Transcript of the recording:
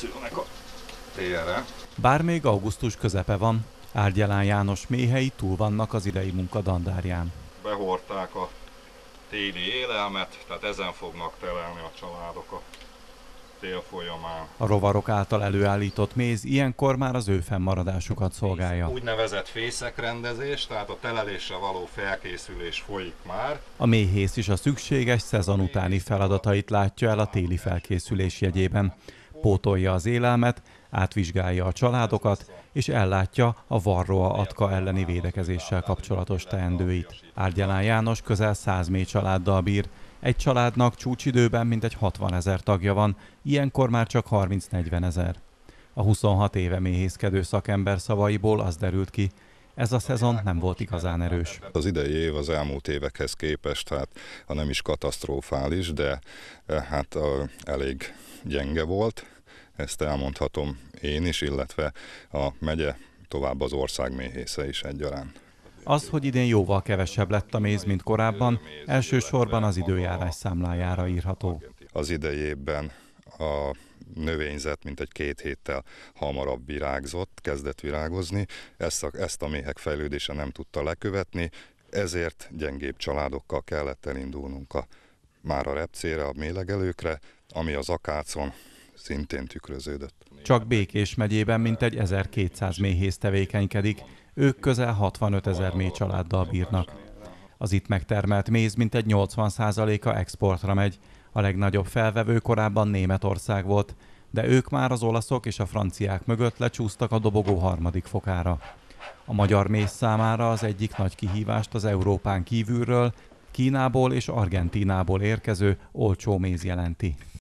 készülnek a télre. Bár még augusztus közepe van, Árgyalán János méhei túl vannak az idei munkadandárján. Behorták a téli élelmet, tehát ezen fognak terelni a családok a tél folyamán. A rovarok által előállított méz ilyenkor már az ő fennmaradásukat szolgálja. Úgynevezett fészekrendezés, tehát a telelésre való felkészülés folyik már. A méhész is a szükséges szezon utáni feladatait látja el a téli felkészülés jegyében pótolja az élelmet, átvizsgálja a családokat, és ellátja a Varroa Atka elleni védekezéssel kapcsolatos teendőit. Árgyalán János közel 100 mély családdal bír, egy családnak csúcsidőben mintegy 60 ezer tagja van, ilyenkor már csak 30-40 ezer. A 26 éve méhészkedő szakember szavaiból az derült ki, ez a szezon nem volt igazán erős. Az idei év az elmúlt évekhez képest, hát ha nem is katasztrofális, de eh, hát eh, elég gyenge volt. Ezt elmondhatom én is, illetve a megye tovább az ország méhésze is egyaránt. Az, hogy idén jóval kevesebb lett a méz, mint korábban, elsősorban az időjárás számlájára írható. Az idejében a növényzet mint egy két héttel hamarabb virágzott, kezdett virágozni. Ezt a, ezt a méhek fejlődése nem tudta lekövetni, ezért gyengébb családokkal kellett elindulnunk a, már a repcére, a mélegelőkre, ami az akácon szintén tükröződött. Csak Békés megyében mintegy 1200 méhész tevékenykedik, ők közel 65 ezer méh családdal bírnak. Az itt megtermelt méz mintegy 80%-a exportra megy, a legnagyobb felvevő korábban Németország volt, de ők már az olaszok és a franciák mögött lecsúsztak a dobogó harmadik fokára. A magyar méz számára az egyik nagy kihívást az Európán kívülről, Kínából és Argentínából érkező olcsó méz jelenti.